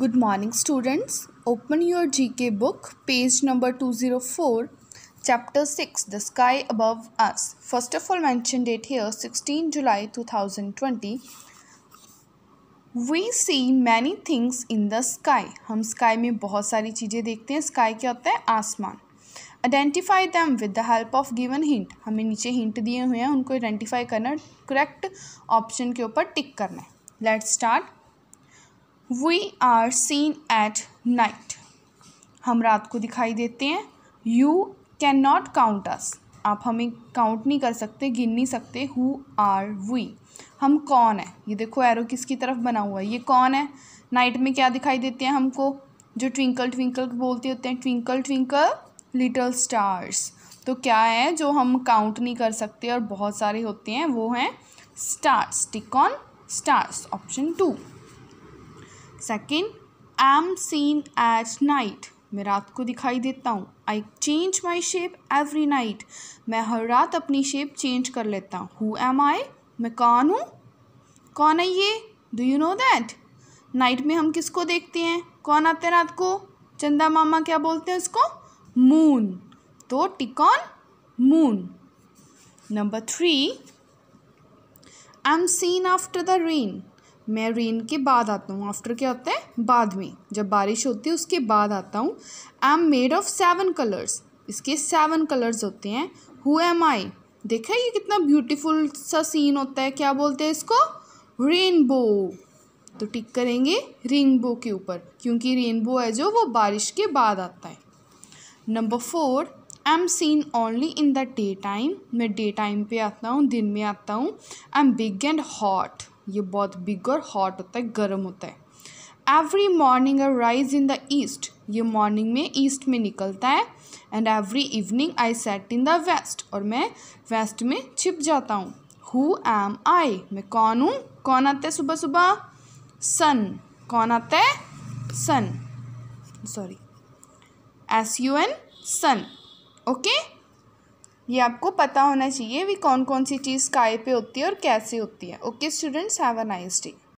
good morning students open your G K book page number two zero four chapter six the sky above us first of all mention date here sixteen July two thousand twenty we see many things in the sky हम sky में बहुत सारी चीज़ें देखते हैं sky क्या होता है आसमान identify them with the help of given hint हमें नीचे हिंट दिए हुए हैं उनको आइडेंटिफाई करना करेक्ट ऑप्शन के ऊपर टिक करना है let start we are seen at night हम रात को दिखाई देते हैं you can not count us आप हमें काउंट नहीं कर सकते गिन नहीं सकते हु आर वी हम कौन है ये देखो एरो किसकी तरफ बना हुआ है ये कौन है नाइट में क्या दिखाई देते हैं हमको जो ट्विंकल ट्विंकल बोलते होते हैं ट्विंकल ट्विंकल लिटल स्टार्स तो क्या है जो हम काउंट नहीं कर सकते और बहुत सारे होते हैं वो हैं stars tick on stars option two second I am seen at night मैं रात को दिखाई देता हूँ I change my shape every night मैं हर रात अपनी शेप चेंज कर लेता हूँ हु एम आई मैं कौन हूँ कौन है ये do you know that night में हम किसको देखते हैं कौन आते हैं रात को चंदा मामा क्या बोलते हैं उसको मून तो tick on moon number three I am seen after the rain मैं रेन के बाद आता हूँ आफ्टर क्या होता है बाद में जब बारिश होती है उसके बाद आता हूँ I am made of seven colours इसके सेवन कलर्स होते हैं हु एम आई देखा ये कितना ब्यूटीफुल सा सीन होता है क्या बोलते हैं इसको रेनबो तो टिक करेंगे रेनबो के ऊपर क्योंकि रेनबो है जो वो बारिश के बाद आता है number four I am seen only in the day time मैं डे टाइम पे आता हूँ दिन में आता हूँ I am big and hot ये बहुत बिग और हॉट होता है गर्म होता है every morning I rise in the east ये मॉर्निंग में ईस्ट में निकलता है and every evening I set in the west और मैं वेस्ट में छिप जाता हूँ हु एम आई मैं कौन हूँ कौन आता है सुबह सुबह सन कौन आता है sun sorry S U N sun okay ये आपको पता होना चाहिए भी कौन कौन सी चीज़ काय पे होती है और कैसे होती है okay students have a nice day